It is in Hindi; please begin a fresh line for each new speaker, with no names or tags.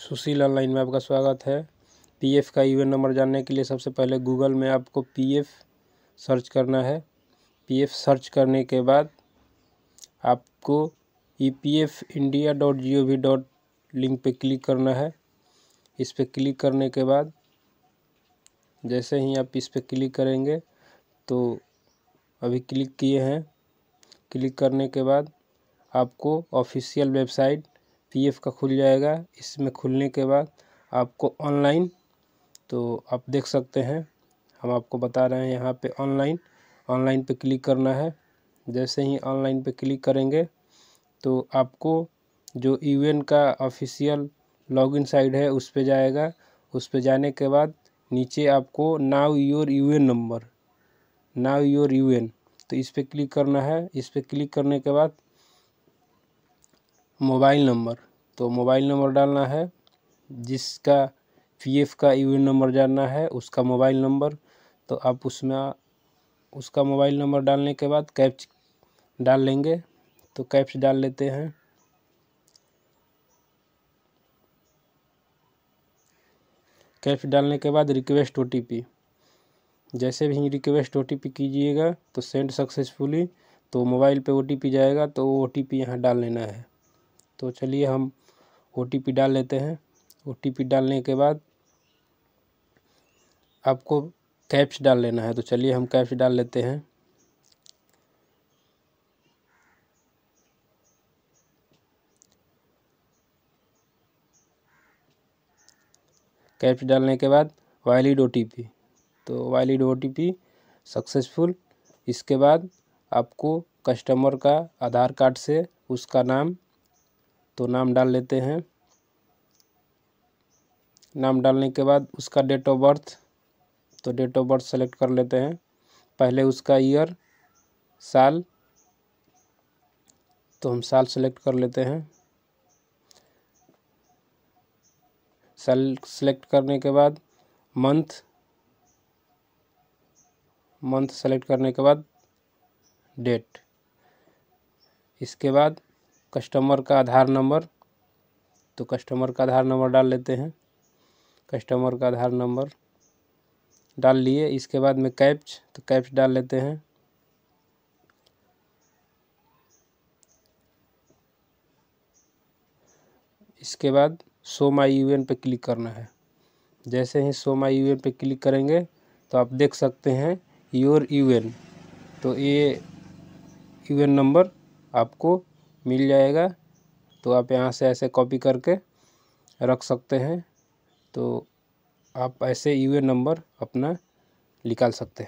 सुशील ऑनलाइन में आपका स्वागत है पीएफ का यूएन नंबर जानने के लिए सबसे पहले गूगल में आपको पीएफ सर्च करना है पीएफ सर्च करने के बाद आपको E P F India dot G O V dot link पर क्लिक करना है इस पर क्लिक करने के बाद जैसे ही आप इस पर क्लिक करेंगे तो अभी क्लिक किए हैं क्लिक करने के बाद आपको ऑफिशियल वेबसाइट पीएफ का खुल जाएगा इसमें खुलने के बाद आपको ऑनलाइन तो आप देख सकते हैं हम आपको बता रहे हैं यहाँ पे ऑनलाइन ऑनलाइन पे क्लिक करना है जैसे ही ऑनलाइन पे क्लिक करेंगे तो आपको जो यूएन का ऑफिशियल लॉगिन साइड है उस पर जाएगा उस पर जाने के बाद नीचे आपको know your UAN number know your UAN तो इस पर क्लिक करना है इस पर क्लिक करने के बाद मोबाइल नंबर तो मोबाइल नंबर डालना है जिसका पीएफ का यू नंबर जानना है उसका मोबाइल नंबर तो आप उसमें उसका मोबाइल नंबर डालने के बाद कैप्च डाल लेंगे तो कैप्च डाल लेते हैं कैप्स डालने के बाद रिक्वेस्ट ओ जैसे भी रिक्वेस्ट ओ कीजिएगा तो सेंड सक्सेसफुली तो मोबाइल पे ओ जाएगा तो ओटीपी ओ टी यहाँ डाल लेना है तो चलिए हम ओ डाल लेते हैं ओ डालने के बाद आपको कैप्स डाल लेना है तो चलिए हम कैप्स डाल लेते हैं कैप्स डालने के बाद वायलिड ओ तो वायलिड ओ सक्सेसफुल इसके बाद आपको कस्टमर का आधार कार्ड से उसका नाम तो नाम डाल लेते हैं नाम डालने के बाद उसका डेट ऑफ बर्थ तो डेट ऑफ बर्थ सेलेक्ट कर लेते हैं पहले उसका ईयर साल तो हम साल सेलेक्ट कर लेते हैं साल सेलेक्ट करने के बाद मंथ मंथ सेलेक्ट करने के बाद डेट इसके बाद कस्टमर का आधार नंबर तो कस्टमर का आधार नंबर डाल लेते हैं कस्टमर का आधार नंबर डाल लिए इसके बाद में कैप्च तो कैप्च डाल लेते हैं इसके बाद सो माई यू पे क्लिक करना है जैसे ही सो माई यू पे क्लिक करेंगे तो आप देख सकते हैं योर यू तो ये यू नंबर आपको मिल जाएगा तो आप यहाँ से ऐसे कॉपी करके रख सकते हैं तो आप ऐसे यूए नंबर अपना निकाल सकते हैं